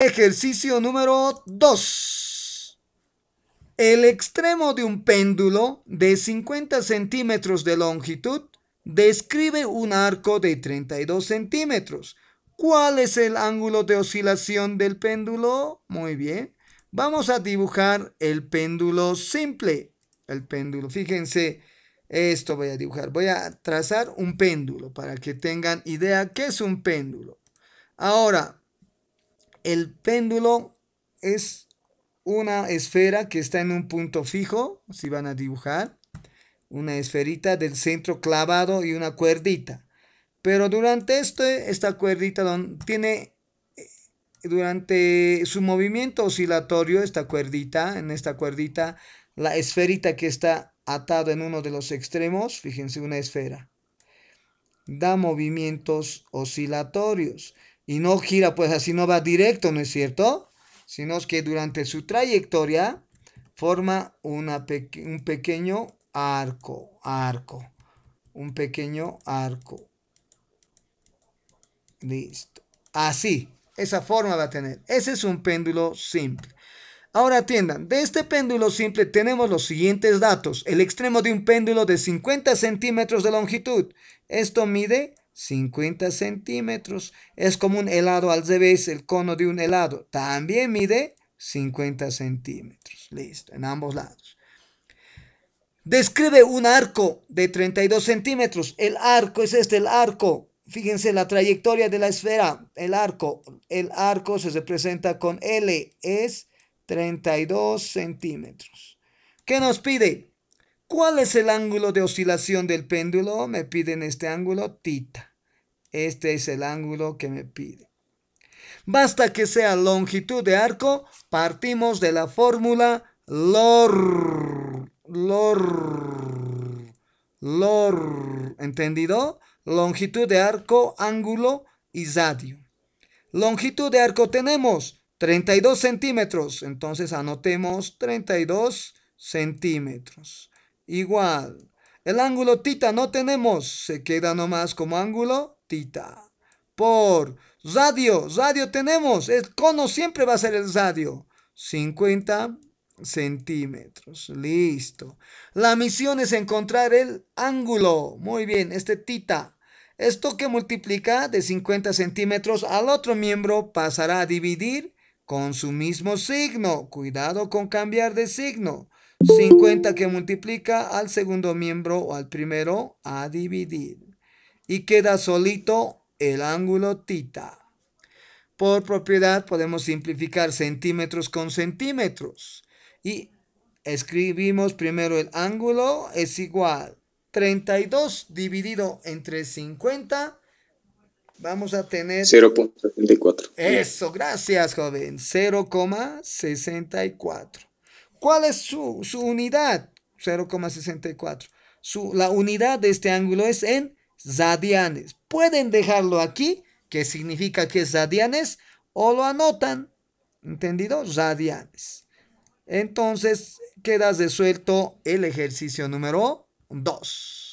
Ejercicio número 2. El extremo de un péndulo de 50 centímetros de longitud describe un arco de 32 centímetros. ¿Cuál es el ángulo de oscilación del péndulo? Muy bien. Vamos a dibujar el péndulo simple. El péndulo, fíjense, esto voy a dibujar. Voy a trazar un péndulo para que tengan idea qué es un péndulo. Ahora, el péndulo es una esfera que está en un punto fijo, si van a dibujar, una esferita del centro clavado y una cuerdita. Pero durante este, esta cuerdita tiene, eh, durante su movimiento oscilatorio, esta cuerdita, en esta cuerdita, la esferita que está atada en uno de los extremos, fíjense, una esfera, da movimientos oscilatorios y no gira pues así, no va directo, ¿no es cierto? Sino que durante su trayectoria forma una un pequeño arco, arco, un pequeño arco. Listo. Así, esa forma va a tener. Ese es un péndulo simple. Ahora atiendan, de este péndulo simple tenemos los siguientes datos. El extremo de un péndulo de 50 centímetros de longitud. Esto mide 50 centímetros. Es como un helado al revés, el cono de un helado. También mide 50 centímetros. Listo, en ambos lados. Describe un arco de 32 centímetros. El arco es este, el arco. Fíjense la trayectoria de la esfera, el arco. El arco se representa con L, es 32 centímetros. ¿Qué nos pide? ¿Cuál es el ángulo de oscilación del péndulo? Me piden este ángulo, tita. Este es el ángulo que me pide. Basta que sea longitud de arco, partimos de la fórmula LOR. LOR. LOR. ¿Entendido? Longitud de arco, ángulo y radio. Longitud de arco tenemos 32 centímetros. Entonces anotemos 32 centímetros. Igual. El ángulo tita no tenemos. Se queda nomás como ángulo Tita. Por radio, radio tenemos. El cono siempre va a ser el radio. 50 centímetros. Listo. La misión es encontrar el ángulo. Muy bien, este tita. Esto que multiplica de 50 centímetros al otro miembro pasará a dividir con su mismo signo. Cuidado con cambiar de signo. 50 que multiplica al segundo miembro o al primero a dividir y queda solito el ángulo tita. Por propiedad podemos simplificar centímetros con centímetros y escribimos primero el ángulo es igual 32 dividido entre 50 vamos a tener 0.64. Eso, gracias joven, 0,64. ¿Cuál es su, unidad? 0,64. Su, la unidad de este ángulo es en Zadianes. Pueden dejarlo aquí, que significa que es Zadianes, o lo anotan, ¿entendido? Zadianes. Entonces queda resuelto el ejercicio número 2.